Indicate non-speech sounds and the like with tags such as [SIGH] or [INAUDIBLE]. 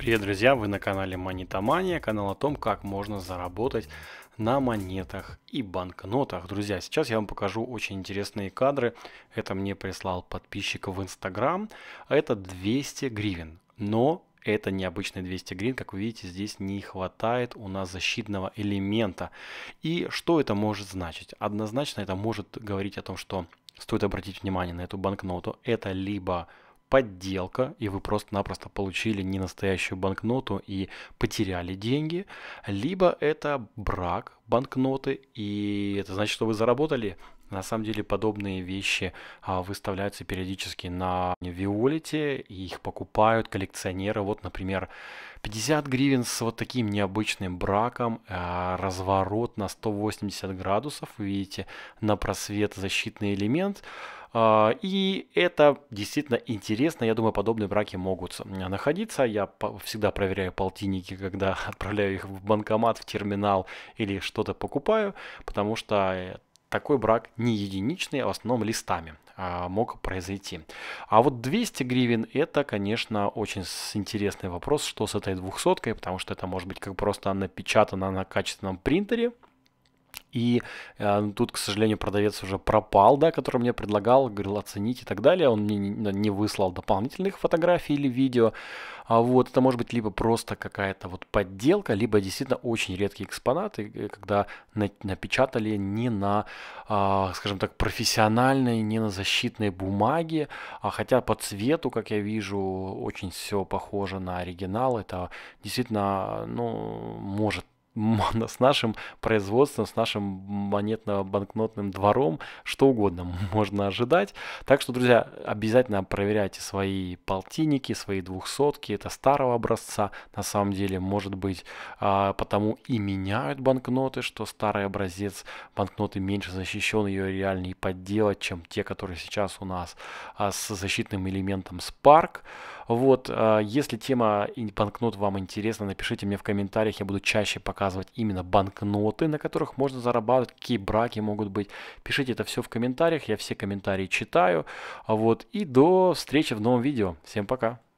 Привет, друзья! Вы на канале Монетомания, канал о том, как можно заработать на монетах и банкнотах. Друзья, сейчас я вам покажу очень интересные кадры. Это мне прислал подписчик в Инстаграм. Это 200 гривен, но это необычный 200 гривен. Как вы видите, здесь не хватает у нас защитного элемента. И что это может значить? Однозначно это может говорить о том, что стоит обратить внимание на эту банкноту. Это либо подделка, и вы просто-напросто получили ненастоящую банкноту и потеряли деньги, либо это брак, банкноты, и это значит, что вы заработали. На самом деле подобные вещи а, выставляются периодически на Виолите, и их покупают коллекционеры. Вот, например, 50 гривен с вот таким необычным браком, а, разворот на 180 градусов, видите, на просвет защитный элемент. А, и это действительно интересно. Я думаю, подобные браки могут находиться. Я всегда проверяю полтинники, когда [LAUGHS] отправляю их в банкомат, в терминал или что что-то покупаю, потому что э, такой брак не единичный, а в основном листами а, мог произойти. А вот 200 гривен это, конечно, очень интересный вопрос, что с этой двухсоткой, потому что это может быть как просто напечатано на качественном принтере, и э, тут, к сожалению, продавец уже пропал, да, который мне предлагал, говорил оценить и так далее. Он мне не, не выслал дополнительных фотографий или видео. А вот это может быть либо просто какая-то вот подделка, либо действительно очень редкие экспонаты, э, когда напечатали не на, а, скажем так, профессиональной, не на защитной бумаге, а хотя по цвету, как я вижу, очень все похоже на оригинал. Это действительно, ну, может [LAUGHS] с нашим производством, с нашим монетно-банкнотным двором, что угодно [LAUGHS] можно ожидать. Так что, друзья, обязательно проверяйте свои полтинники, свои двухсотки, это старого образца. На самом деле, может быть, а, потому и меняют банкноты, что старый образец банкноты меньше защищен, ее реальнее подделать, чем те, которые сейчас у нас а, с защитным элементом Spark. Вот, а, если тема банкнот вам интересна, напишите мне в комментариях, я буду чаще показывать именно банкноты, на которых можно зарабатывать, какие браки могут быть. Пишите это все в комментариях, я все комментарии читаю. А вот, и до встречи в новом видео. Всем пока!